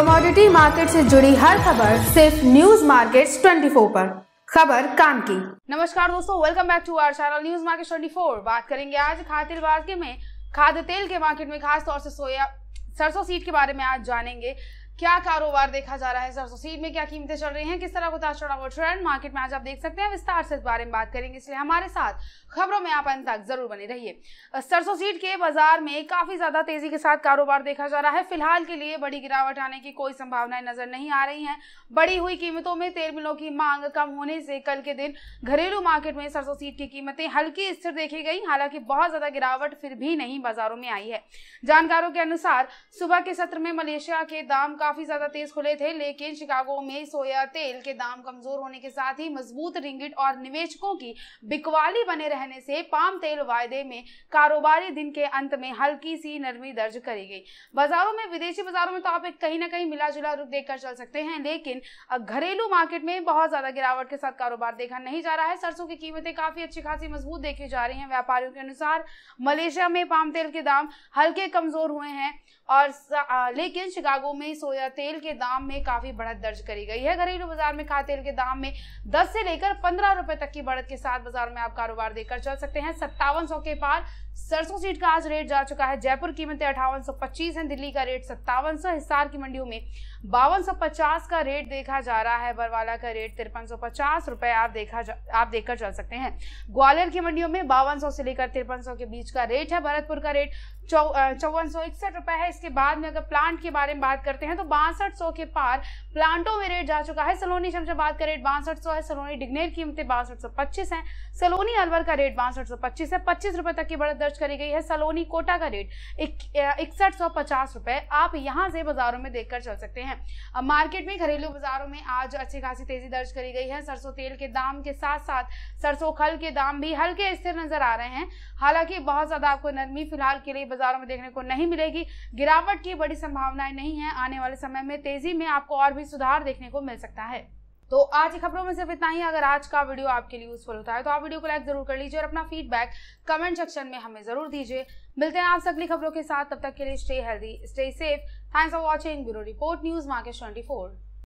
commodity market से जुड़ी हर खबर सिर्फ न्यूज मार्केट 24 पर खबर काम की नमस्कार दोस्तों welcome back to our channel news market 24 बात करेंगे आज खातिर बाजार में खाद्य तेल के मार्केट में खास तौर से सोया सरसों सीट के बारे में आज जानेंगे क्या कारोबार देखा जा रहा है सरसों सीड में क्या कीमतें चल रही हैं किस तरह उतार चढ़ाव ट्रेंड मार्केट में आज आप देख सकते हैं विस्तार से इस बारे में बात करेंगे इसलिए हमारे साथ खबरों में आप अंत तक जरूर बने रहिए सरसों सीड के बाजार में काफी ज्यादा तेजी के साथ कारोबार देखा जा रहा है फिलहाल के लिए बड़ी गिरावट आने की कोई संभावनाएं नजर नहीं आ रही है बढ़ी हुई कीमतों में तेल मिलों की मांग कम होने से कल के दिन घरेलू मार्केट में सरसों सीड की कीमतें हल्की स्थिर देखी गई हालांकि बहुत ज्यादा गिरावट फिर भी नहीं बाजारों में आई है जानकारों के अनुसार सुबह के सत्र में मलेशिया के दाम का काफी ज्यादा तेज खुले थे लेकिन शिकागो में सोया तेल के दाम कमजोर होने के साथ ही मजबूत रिंगिट और निवेशकों की बिकवाली बने रहने से पाम तेल वायदे में कारोबारी दिन के अंत में हल्की सी नरमी दर्ज करी गई बाजारों में विदेशी बाजारों में तो आप कहीं ना कहीं मिला जुला रुख देखकर चल सकते हैं लेकिन घरेलू मार्केट में बहुत ज्यादा गिरावट के साथ कारोबार देखा नहीं जा रहा है सरसों की कीमतें काफी अच्छी खासी मजबूत देखी जा रही है व्यापारियों के अनुसार मलेशिया में पाम तेल के दाम हल्के कमजोर हुए हैं और लेकिन शिकागो में सोया तेल के दाम में काफी बढ़त दर्ज करी गई है घरेलू बाजार में खाद तेल के दाम में 10 से लेकर 15 रुपए तक की बढ़त के साथ बाजार में आप कारोबार देकर चल सकते हैं सत्तावन के पार सरसों सीट का आज रेट जा चुका है जयपुर कीमतें अठावन सौ पच्चीस है दिल्ली का रेट सत्तावन सौ हिसार की मंडियों में बावन सौ पचास का रेट देखा जा रहा है बरवाला का रेट तिरपन सौ पचास रुपए आप देखा जा, आप देखकर चल सकते हैं ग्वालियर की मंडियों में बावन सौ से लेकर तिरपन सौ के बीच का रेट है भरतपुर का रेट चौवन सौ इकसठ रुपए है इसके बाद में अगर प्लांट के बारे में बात करते हैं तो बासठ सौ के पार प्लांटों में रेट जा चुका है सलोनी शमशाबाद का रेट बासठ सौ है सलोनी डिग्नेर कीमतें बासठ सौ पच्चीस है सलोनी अलवर का रेट बासठ सौ पच्चीस है पच्चीस रुपए तक की बढ़त दर्ज करी गई है सलोनी कोटा का रेट इकसठ सौ पचास रुपए आप यहां से बाजारों में देखकर चल सकते हैं मार्केट में घरेलू बाजारों में आज अच्छी खासी तेजी दर्ज करी गई है सरसों तेल के दाम के साथ साथ सरसों खल के दाम भी हल्के स्थिर नजर आ रहे हैं हालांकि बहुत ज्यादा आपको नरमी फिलहाल के लिए बाजारों में देखने को नहीं मिलेगी गिरावट की बड़ी संभावनाएं नहीं है आने वाले समय में तेजी में आपको और भी सुधार देखने को मिल सकता है तो आज की खबरों में सिर्फ इतना ही अगर आज का वीडियो आपके लिए यूजफुल होता है तो आप वीडियो को लाइक जरूर कर लीजिए और अपना फीडबैक कमेंट सेक्शन में हमें जरूर दीजिए मिलते हैं आपसे अगली खबरों के साथ तब तक के लिए stay healthy stay safe thanks for watching bureau report news market twenty